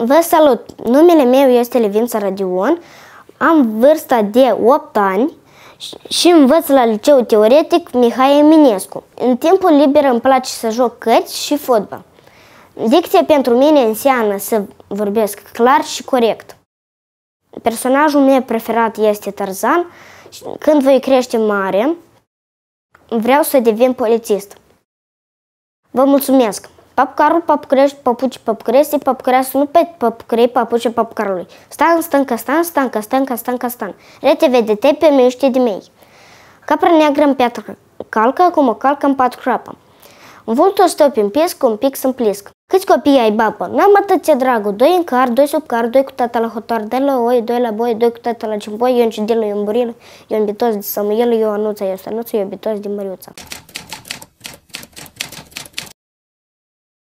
Vă salut! Numele meu este Levința Radion, am vârsta de 8 ani și învăț la liceu teoretic Mihai Eminescu. În timpul liber îmi place să joc cărți și fotbal. Dicția pentru mine înseamnă să vorbesc clar și corect. Personajul meu preferat este Tarzan. Când voi crește mare, vreau să devin polițist. Vă mulțumesc! Papcarul, papcrești, papuci, papcrese, nu pe papcrei, papuce, papcarului. Stan, stâncă, stan, stâncă, stan, stâncă, stan. Rete te pe miște de mei. Capra neagră în piatră calcă, acum calcă în pat crapă. Vultul stă pe piesc, un pic să-mi plesc. Câți copii ai, babă? N-am atât ce dragul. Doi în car, doi sub car, doi cu tata la hotar, de la oi, doi la boi, doi cu tata la cimboi, eu încidilu, eu îmburilu, eu în de Samuel, eu anuța, eu stănuță, eu bitos de măriuța.